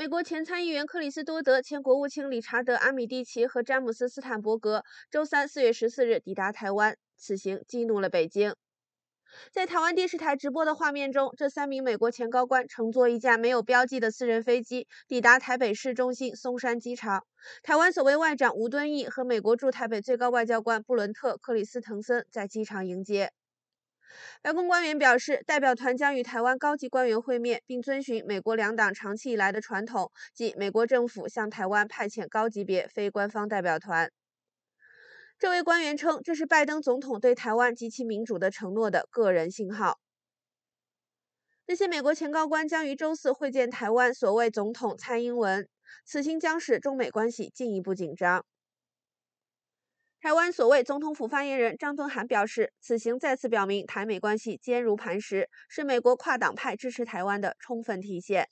美国前参议员克里斯多德、前国务卿理查德·阿米蒂奇和詹姆斯·斯坦伯格周三四月十四日抵达台湾，此行激怒了北京。在台湾电视台直播的画面中，这三名美国前高官乘坐一架没有标记的私人飞机抵达台北市中心松山机场。台湾所谓外长吴敦义和美国驻台北最高外交官布伦特·克里斯滕森在机场迎接。白宫官员表示，代表团将与台湾高级官员会面，并遵循美国两党长期以来的传统，即美国政府向台湾派遣高级别非官方代表团。这位官员称，这是拜登总统对台湾及其民主的承诺的个人信号。那些美国前高官将于周四会见台湾所谓总统蔡英文，此行将使中美关系进一步紧张。台湾所谓总统府发言人张敦涵表示，此行再次表明台美关系坚如磐石，是美国跨党派支持台湾的充分体现。